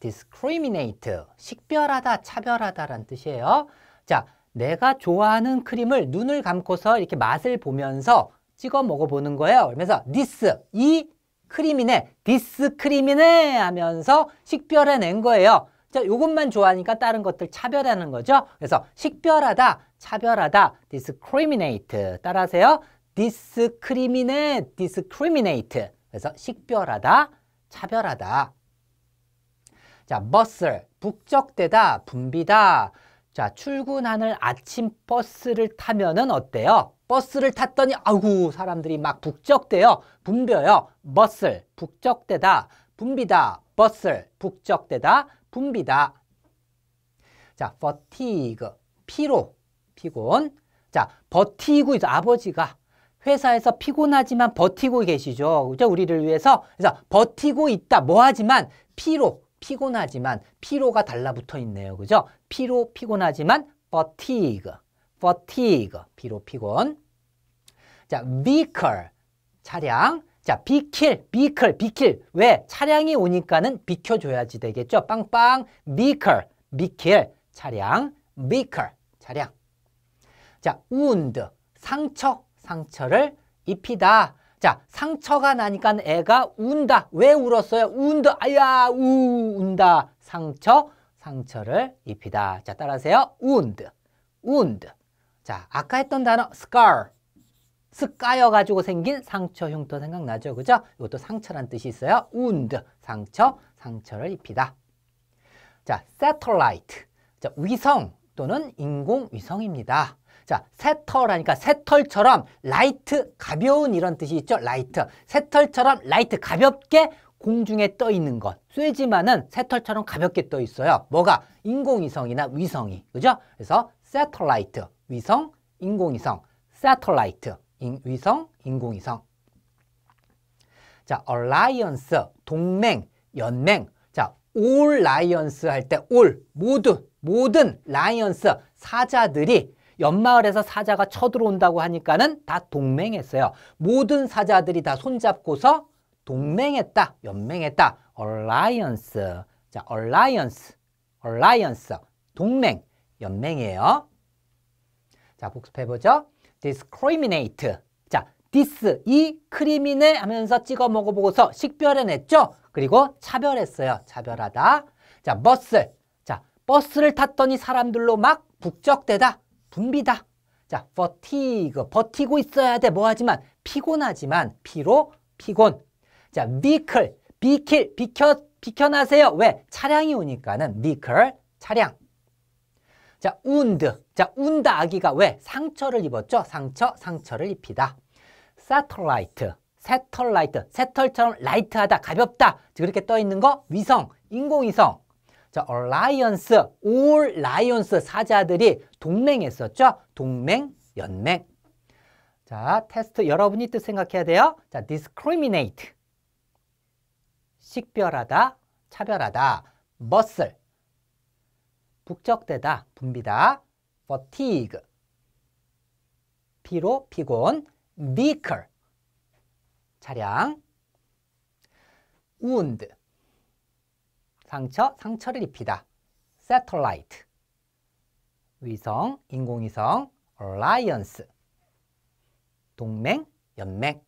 discriminate, 식별하다, 차별하다라는 뜻이에요. 자, 내가 좋아하는 크림을 눈을 감고서 이렇게 맛을 보면서 찍어 먹어보는 거예요. 그러면서 this, 이 크림이네, this 크림이네 하면서 식별해낸 거예요. 자, 요것만 좋아하니까 다른 것들 차별하는 거죠. 그래서 식별하다, 차별하다, discriminate. 따라하세요. discriminate, discriminate. 그래서 식별하다, 차별하다. 자, muscle, 북적대다, 분비다 자, 출근하는 아침 버스를 타면은 어때요? 버스를 탔더니 아구 사람들이 막 북적대요. 분벼요 muscle, 북적대다, 분비다 bustle, 북적대다, 분비다 자, fatigue, 피로, 피곤. 자, 버티고 있어. 아버지가 회사에서 피곤하지만 버티고 계시죠. 그죠? 우리를 위해서. 그래서 버티고 있다. 뭐 하지만 피로, 피곤하지만 피로가 달라붙어 있네요. 그죠? 피로 피곤하지만 fatigue, fatigue 피로 피곤. 자, vehicle 차량. 자, 비킬, 비클, 비킬. 왜? 차량이 오니까는 비켜줘야지 되겠죠? 빵빵, 비클, 비킬, 차량, 비클, 차량. 자, wound, 상처, 상처를 입히다. 자, 상처가 나니까 애가 운다. 왜 울었어요? 운다. 아야, 우, 운다. 상처, 상처를 입히다. 자, 따라하세요. 운드, 운드. 자, 아까 했던 단어 scar. 스까여 가지고 생긴 상처 흉터 생각나죠? 그죠? 이것도 상처란 뜻이 있어요. 운드, 상처, 상처를 입히다. 자, satellite. 자, 위성 또는 인공위성입니다. 자, 새털하니까 새털처럼 라이트 가벼운 이런 뜻이 있죠. 라이트. 새털처럼 라이트 가볍게 공중에 떠 있는 것. 쇠지만은 새털처럼 가볍게 떠 있어요. 뭐가? 인공위성이나 위성이. 그죠? 그래서 새털라이트, 위성, 인공위성. 새털라이트, 인, 위성, 인공위성. 자, alliance, 동맹, 연맹. 자, all lions 할때 all, 모두, 모든 라이언스, 사자들이 연마을에서 사자가 쳐들어온다고 하니까는 다 동맹했어요. 모든 사자들이 다 손잡고서 동맹했다, 연맹했다. alliance. 자, alliance. alliance. 동맹, 연맹이에요. 자, 복습해보죠. discriminate. 자, dis, 이, 크 r i 네 하면서 찍어 먹어보고서 식별해냈죠. 그리고 차별했어요. 차별하다. 자, 버스. 자, 버스를 탔더니 사람들로 막 북적대다. 분비다. 자, fatigue. 그 버티고 있어야 돼. 뭐하지만 피곤하지만 피로 피곤. 자, vehicle. 비킬 비켜 비켜나세요. 왜? 차량이 오니까는 vehicle 차량. 자, wound. 자, 운다 아기가 왜? 상처를 입었죠? 상처, 상처를 입히다. satellite. satellite. 새털처럼 라이트하다, 가볍다. 그렇게 떠 있는 거 위성, 인공위성. 자, alliance, all lions 사자들이 동맹했었죠? 동맹, 연맹. 자, 테스트 여러분이 뜻 생각해야 돼요. 자, discriminate. 식별하다, 차별하다. muscle. 북적대다, 붐비다. fatigue. 피로, 피곤. vehicle. 차량. wound. 상처, 상처를 입히다. satellite. 위성, 인공위성, alliance. 동맹, 연맹.